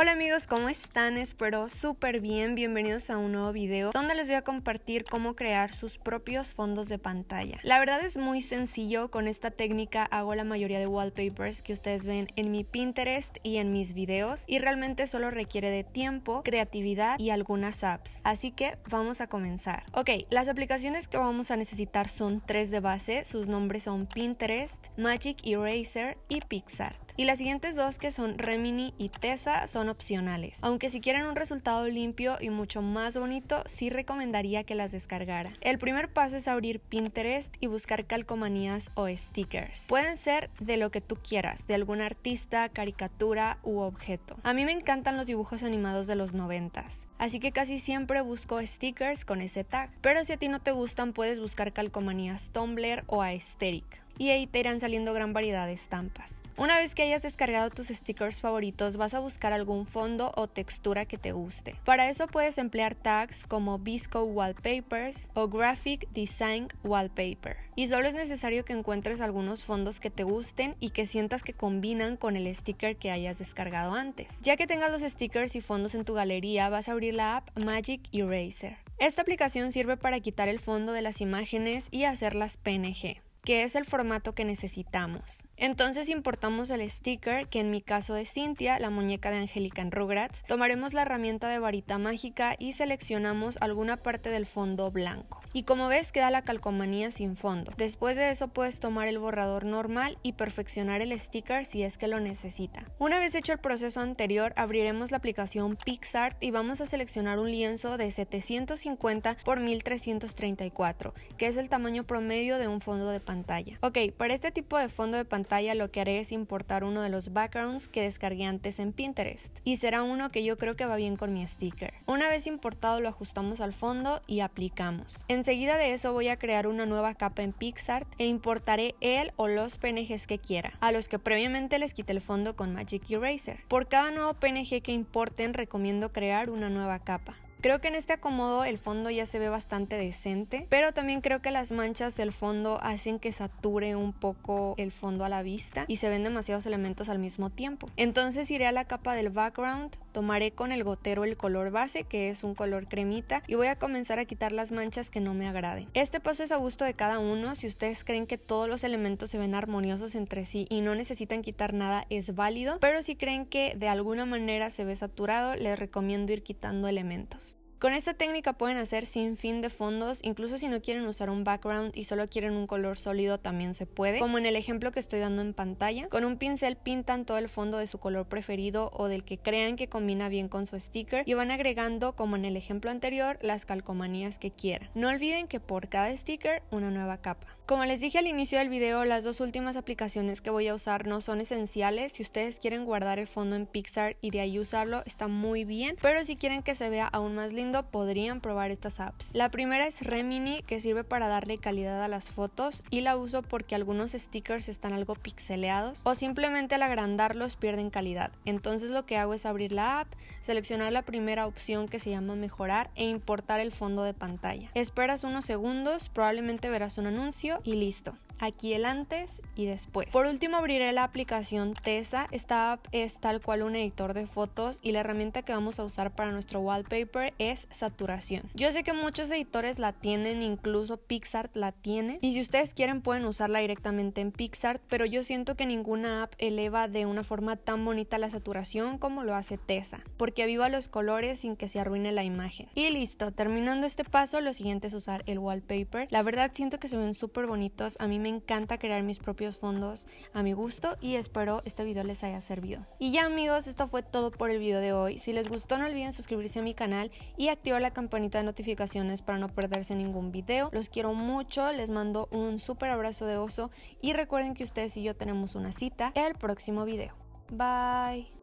Hola amigos, ¿cómo están? Espero súper bien. Bienvenidos a un nuevo video donde les voy a compartir cómo crear sus propios fondos de pantalla. La verdad es muy sencillo, con esta técnica hago la mayoría de wallpapers que ustedes ven en mi Pinterest y en mis videos y realmente solo requiere de tiempo, creatividad y algunas apps. Así que vamos a comenzar. Ok, las aplicaciones que vamos a necesitar son tres de base, sus nombres son Pinterest, Magic Eraser y Pixar. Y las siguientes dos, que son Remini y Tesa, son opcionales. Aunque si quieren un resultado limpio y mucho más bonito, sí recomendaría que las descargara. El primer paso es abrir Pinterest y buscar calcomanías o stickers. Pueden ser de lo que tú quieras, de algún artista, caricatura u objeto. A mí me encantan los dibujos animados de los noventas, así que casi siempre busco stickers con ese tag. Pero si a ti no te gustan, puedes buscar calcomanías Tumblr o Aesthetic, y ahí te irán saliendo gran variedad de estampas. Una vez que hayas descargado tus stickers favoritos, vas a buscar algún fondo o textura que te guste. Para eso puedes emplear tags como Visco Wallpapers o Graphic Design Wallpaper. Y solo es necesario que encuentres algunos fondos que te gusten y que sientas que combinan con el sticker que hayas descargado antes. Ya que tengas los stickers y fondos en tu galería, vas a abrir la app Magic Eraser. Esta aplicación sirve para quitar el fondo de las imágenes y hacerlas PNG que es el formato que necesitamos. Entonces importamos el sticker, que en mi caso es Cynthia, la muñeca de Angélica en Rugrats. Tomaremos la herramienta de varita mágica y seleccionamos alguna parte del fondo blanco. Y como ves queda la calcomanía sin fondo. Después de eso puedes tomar el borrador normal y perfeccionar el sticker si es que lo necesita. Una vez hecho el proceso anterior, abriremos la aplicación PixArt y vamos a seleccionar un lienzo de 750 por 1334, que es el tamaño promedio de un fondo de pantalla. Ok, para este tipo de fondo de pantalla lo que haré es importar uno de los backgrounds que descargué antes en Pinterest y será uno que yo creo que va bien con mi sticker. Una vez importado lo ajustamos al fondo y aplicamos. Enseguida de eso voy a crear una nueva capa en PixArt e importaré el o los PNGs que quiera, a los que previamente les quité el fondo con Magic Eraser. Por cada nuevo PNG que importen recomiendo crear una nueva capa. Creo que en este acomodo el fondo ya se ve bastante decente, pero también creo que las manchas del fondo hacen que sature un poco el fondo a la vista y se ven demasiados elementos al mismo tiempo. Entonces iré a la capa del background, tomaré con el gotero el color base, que es un color cremita, y voy a comenzar a quitar las manchas que no me agrade. Este paso es a gusto de cada uno, si ustedes creen que todos los elementos se ven armoniosos entre sí y no necesitan quitar nada es válido, pero si creen que de alguna manera se ve saturado, les recomiendo ir quitando elementos. Con esta técnica pueden hacer sin fin de fondos, incluso si no quieren usar un background y solo quieren un color sólido también se puede, como en el ejemplo que estoy dando en pantalla. Con un pincel pintan todo el fondo de su color preferido o del que crean que combina bien con su sticker y van agregando, como en el ejemplo anterior, las calcomanías que quieran. No olviden que por cada sticker una nueva capa. Como les dije al inicio del video, las dos últimas aplicaciones que voy a usar no son esenciales. Si ustedes quieren guardar el fondo en Pixar y de ahí usarlo, está muy bien, pero si quieren que se vea aún más lindo, podrían probar estas apps. La primera es Remini, que sirve para darle calidad a las fotos y la uso porque algunos stickers están algo pixeleados o simplemente al agrandarlos pierden calidad. Entonces lo que hago es abrir la app, seleccionar la primera opción que se llama mejorar e importar el fondo de pantalla. Esperas unos segundos, probablemente verás un anuncio y listo aquí el antes y después. Por último abriré la aplicación Tesa. Esta app es tal cual un editor de fotos y la herramienta que vamos a usar para nuestro wallpaper es saturación. Yo sé que muchos editores la tienen, incluso Pixart la tiene. Y si ustedes quieren pueden usarla directamente en Pixart, pero yo siento que ninguna app eleva de una forma tan bonita la saturación como lo hace Tesa, porque aviva los colores sin que se arruine la imagen. Y listo, terminando este paso, lo siguiente es usar el wallpaper. La verdad siento que se ven súper bonitos, a mí me me encanta crear mis propios fondos a mi gusto y espero este video les haya servido. Y ya amigos, esto fue todo por el video de hoy. Si les gustó no olviden suscribirse a mi canal y activar la campanita de notificaciones para no perderse ningún video. Los quiero mucho, les mando un super abrazo de oso y recuerden que ustedes y yo tenemos una cita el próximo video. Bye.